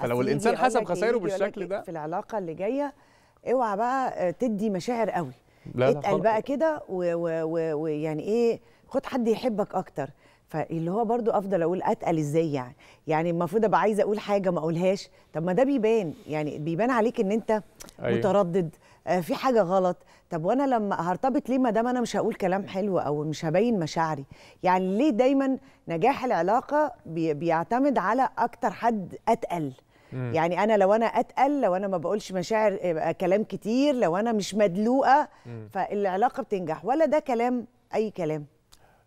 فلو الانسان حسب إيه، خسائره بالشكل ده في العلاقه اللي جايه اوعى بقى آه، تدي مشاعر قوي لا اتقل بقى كده ويعني ايه خد حد يحبك اكتر فاللي هو برضو افضل اقول اتقل ازاي يعني يعني المفروض ابقى عايزه اقول حاجه ما اقولهاش طب ما ده بيبان يعني بيبان عليك ان انت أيوة. متردد آه في حاجه غلط طب وانا لما هرتبط ليه ما دام انا مش هقول كلام حلو او مش هبين مشاعري يعني ليه دايما نجاح العلاقه بيعتمد على اكتر حد اتقل مم. يعني انا لو انا اتقل لو انا ما بقولش مشاعر كلام كتير لو انا مش مدلوقه مم. فالعلاقه بتنجح ولا ده كلام اي كلام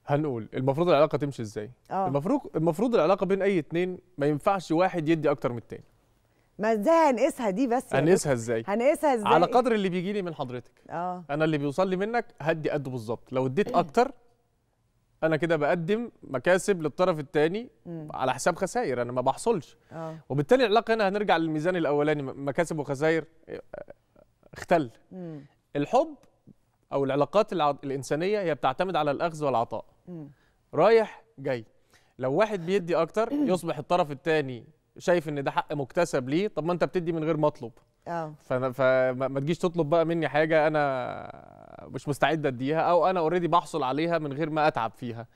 هنقول المفروض العلاقه تمشي ازاي آه. المفروض المفروض العلاقه بين اي اتنين ما ينفعش واحد يدي اكتر من التاني ما ازاي هنقيسها دي بس هنقيسها ازاي هنقيسها ازاي على قدر اللي بيجي لي من حضرتك اه انا اللي بيوصل لي منك هدي قده بالظبط لو اديت اكتر انا كده بقدم مكاسب للطرف الثاني على حساب خسائر انا ما بحصلش آه. وبالتالي العلاقه هنا هنرجع للميزان الاولاني مكاسب وخسائر آه، اختل مم. الحب او العلاقات الانسانيه هي بتعتمد على الاخذ والعطاء مم. رايح جاي لو واحد بيدي اكتر يصبح الطرف الثاني شايف ان ده حق مكتسب ليه طب ما انت بتدي من غير مطلب اه فما تجيش تطلب بقى مني حاجه انا مش مستعد اديها او انا اوريدي بحصل عليها من غير ما اتعب فيها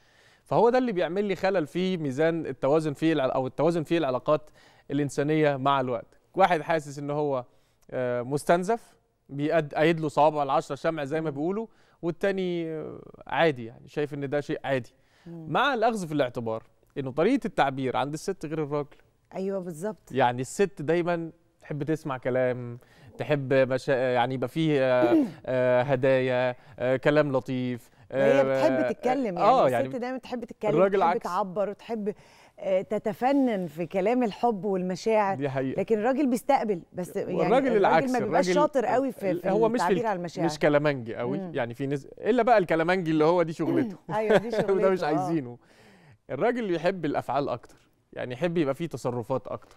فهو ده اللي بيعمل لي خلل في ميزان التوازن في او التوازن في العلاقات الانسانيه مع الوقت واحد حاسس ان هو آه، مستنزف بيأيد له صوابع العشرة شمع زي ما بيقولوا والتاني آه، عادي يعني شايف ان ده شيء عادي مع الاخذ في الاعتبار انه طريقه التعبير عند الست غير الراجل ايوه بالظبط يعني الست دايما تحب تسمع كلام تحب مشا... يعني يبقى فيه آه، آه، هدايا آه، كلام لطيف هي بتحب تتكلم يعني, آه يعني الست دايما تحب تتكلم تحب عكس. تعبر وتحب تتفنن في كلام الحب والمشاعر دي حقيقة. لكن الراجل بيستقبل بس يعني الراجل العكس ما بيبقاش شاطر قوي في, في هو مش في على المشاعر مش كلامنجي قوي مم. يعني في ناس الا بقى الكلامنجي اللي هو دي شغلته ايوه دي شغلته وده مش عايزينه الراجل يحب الافعال اكتر يعني يحب يبقى فيه تصرفات اكتر